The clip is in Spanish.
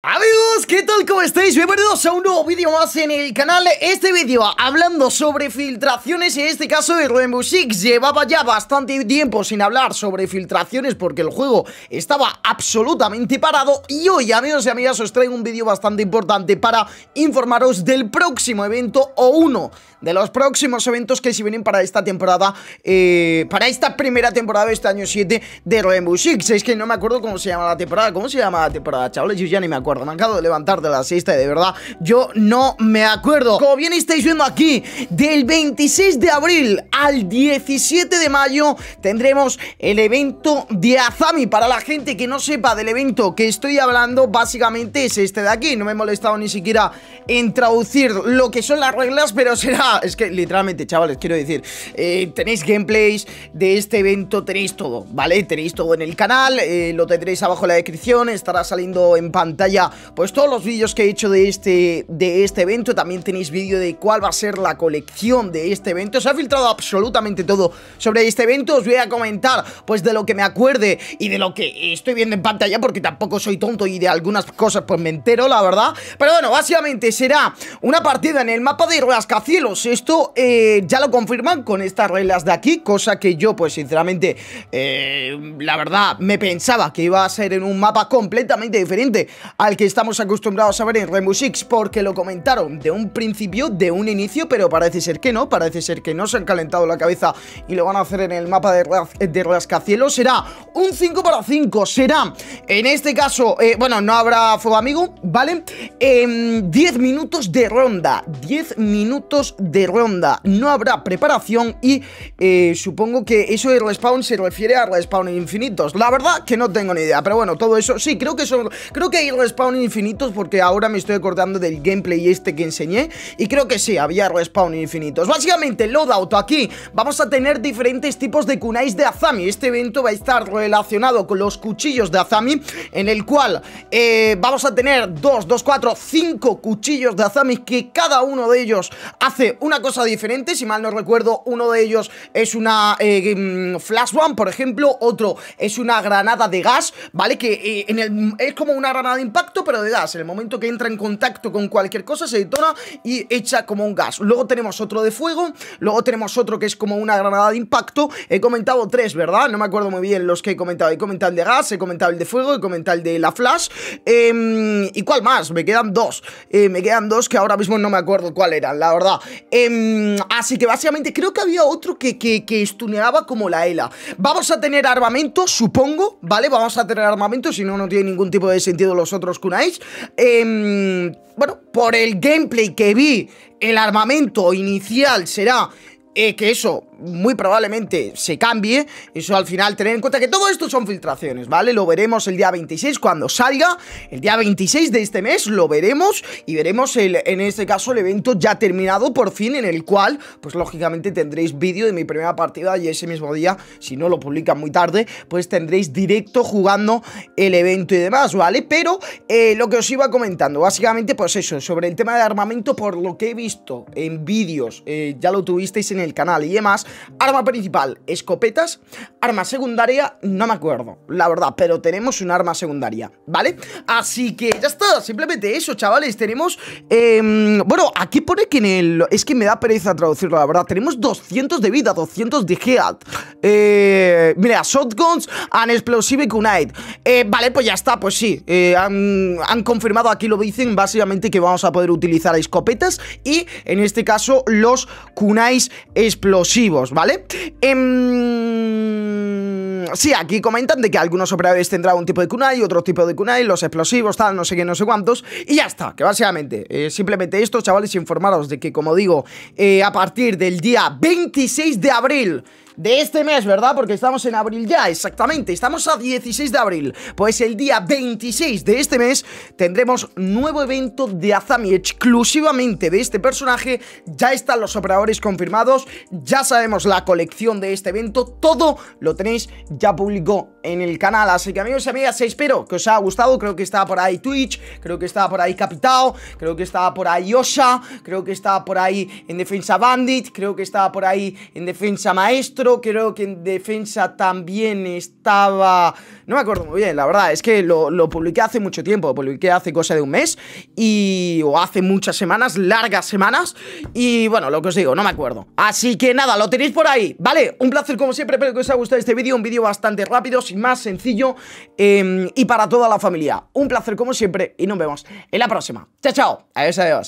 Amigos, ¿qué tal? ¿Cómo estáis? Bienvenidos a un nuevo vídeo más en el canal Este vídeo hablando sobre filtraciones En este caso de Rainbow Six Llevaba ya bastante tiempo sin hablar sobre filtraciones Porque el juego estaba absolutamente parado Y hoy, amigos y amigas, os traigo un vídeo bastante importante Para informaros del próximo evento O uno de los próximos eventos que se vienen para esta temporada eh, Para esta primera temporada de este año 7 de Rainbow Six Es que no me acuerdo cómo se llama la temporada ¿Cómo se llama la temporada, chavales? Yo ya ni me acuerdo acuerdo. Me acabado de levantar de la siesta y de verdad yo no me acuerdo. Como bien estáis viendo aquí, del 26 de abril al 17 de mayo tendremos el evento de Azami. Para la gente que no sepa del evento que estoy hablando, básicamente es este de aquí. No me he molestado ni siquiera en traducir lo que son las reglas, pero será... Es que literalmente, chavales, quiero decir, eh, tenéis gameplays de este evento, tenéis todo, ¿vale? Tenéis todo en el canal, eh, lo tendréis abajo en la descripción, estará saliendo en pantalla pues todos los vídeos que he hecho de este, de este evento. También tenéis vídeo de cuál va a ser la colección de este evento. Se ha filtrado absolutamente todo sobre este evento. Os voy a comentar pues de lo que me acuerde y de lo que estoy viendo en pantalla porque tampoco soy tonto y de algunas cosas pues me entero, la verdad. Pero bueno, básicamente será una partida en el mapa de rascacielos. Esto eh, ya lo confirman con estas reglas de aquí, cosa que yo pues sinceramente, eh, la verdad, me pensaba que iba a ser en un mapa completamente diferente al que estamos acostumbrados a ver en Rainbow Six, porque lo comentaron de un principio, de un inicio, pero parece ser que no, parece ser que no se han calentado la cabeza y lo van a hacer en el mapa de, rascacielos, será un 5 para 5, será, en este caso, eh, bueno, no habrá fuego amigo, ¿vale? 10 em, minutos de ronda, 10 minutos de ronda, no habrá preparación y eh, supongo que eso de respawn se refiere a respawn infinitos, la verdad que no tengo ni idea, pero bueno, todo eso, sí, creo que son, creo que hay respawn respawn infinitos porque ahora me estoy acordando del gameplay este que enseñé y creo que sí, había respawn infinitos. Básicamente, loadout aquí, vamos a tener diferentes tipos de kunais de Azami. Este evento va a estar relacionado con los cuchillos de Azami, en el cual eh, vamos a tener 2, 2, 4, 5 cuchillos de Azami que cada uno de ellos hace una cosa diferente. Si mal no recuerdo, uno de ellos es una eh, mm, flash one, por ejemplo, otro es una granada de gas, ¿vale? Que eh, es como una granada de impacto pero de gas. En el momento que entra en contacto con cualquier cosa, se detona y echa como un gas. Luego tenemos otro de fuego, luego tenemos otro que es como una granada de impacto. He comentado tres, ¿verdad? No me acuerdo muy bien los que he comentado. He comentado el de gas, he comentado el de fuego, he comentado el de la flash. Em, ¿Y cuál más? Me quedan dos. Eh, me quedan dos que ahora mismo no me acuerdo cuál eran, la verdad. Em, así que básicamente creo que había otro que, que, que estuneaba como la ELA. Vamos a tener armamento, supongo, ¿vale? Vamos a tener armamento, si no, no tiene ningún tipo de sentido los otros Em, bueno, por el gameplay que vi, el armamento inicial será eh, que eso muy probablemente se cambie. Eso al final tener en cuenta que todo esto son filtraciones, ¿vale? Lo veremos el día 26 cuando salga, el día 26 de este mes lo veremos y veremos en este caso el evento ya terminado por fin en el cual, pues lógicamente tendréis vídeo de mi primera partida y ese mismo día, si no lo publican muy tarde, pues tendréis directo jugando el evento y demás, ¿vale? Pero eh, lo que os iba comentando, básicamente pues eso, sobre el tema de armamento por lo que he visto en vídeos, eh, ya lo tuvisteis en el canal y demás, Arma principal, escopetas. Arma secundaria, no me acuerdo, la verdad, pero tenemos un arma secundaria, ¿vale? Así que ya está, simplemente eso, chavales. Tenemos, em, bueno, aquí pone que en el... Es que me da pereza traducirlo, la verdad. Tenemos 200 de vida, 200 de health. Eh, mira, shotguns and explosive kunai eh, vale, pues ya está, pues sí. Eh, han, confirmado, aquí lo dicen, básicamente que vamos a poder utilizar escopetas y, en este caso, los kunais explosivos. ¿vale? Em, sí, aquí comentan de que algunos operadores tendrán un tipo de kunai, otro tipo de kunai, los explosivos, tal, no sé qué, no sé cuántos, y ya está, que básicamente, eh, simplemente esto, chavales, informaros de que, como digo, eh, a partir del día 26 de abril de este mes, ¿verdad? Porque estamos en abril ya, exactamente. Estamos a 16 de abril. Pues el día 26 de este mes tendremos nuevo evento de Azami exclusivamente de este personaje. Ya están los operadores confirmados, ya sabemos la colección de este evento. Todo lo tenéis ya publicó en el canal. Así que amigos y amigas, espero que os haya gustado. Creo que estaba por ahí Twitch, creo que estaba por ahí Capitao, creo que estaba por ahí Osha, creo que estaba por ahí en defensa Bandit, creo que estaba por ahí en defensa Maestro creo que en defensa también estaba... No me acuerdo muy bien, la verdad, es que lo, publiqué hace mucho tiempo, lo publiqué hace cosa de un mes y... o hace muchas semanas, largas semanas, y bueno, lo que os digo, no me acuerdo. Así que nada, lo tenéis por ahí, ¿vale? Un placer como siempre, espero que os haya gustado este vídeo, un vídeo bastante rápido, sin más, sencillo em, y para toda la familia. Un placer como siempre y nos vemos en la próxima. Chao, chao, adiós, adiós.